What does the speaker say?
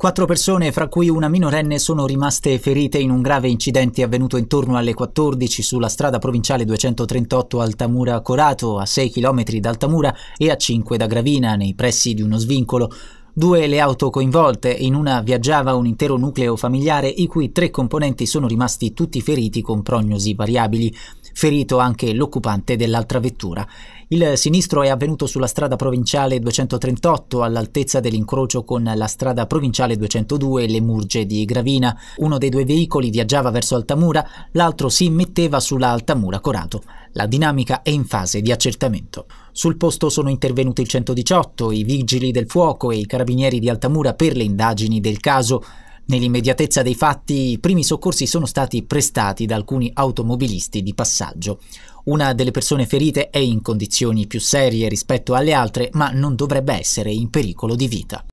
Quattro persone, fra cui una minorenne, sono rimaste ferite in un grave incidente avvenuto intorno alle 14 sulla strada provinciale 238 Altamura-Corato, a 6 km dal Tamura e a 5 da Gravina, nei pressi di uno svincolo. Due le auto coinvolte, in una viaggiava un intero nucleo familiare i cui tre componenti sono rimasti tutti feriti con prognosi variabili, ferito anche l'occupante dell'altra vettura. Il sinistro è avvenuto sulla strada provinciale 238 all'altezza dell'incrocio con la strada provinciale 202 Le Murge di Gravina. Uno dei due veicoli viaggiava verso Altamura, l'altro si metteva sulla Altamura Corato. La dinamica è in fase di accertamento. Sul posto sono intervenuti il 118, i vigili del fuoco e i carabinieri di Altamura per le indagini del caso. Nell'immediatezza dei fatti, i primi soccorsi sono stati prestati da alcuni automobilisti di passaggio. Una delle persone ferite è in condizioni più serie rispetto alle altre, ma non dovrebbe essere in pericolo di vita.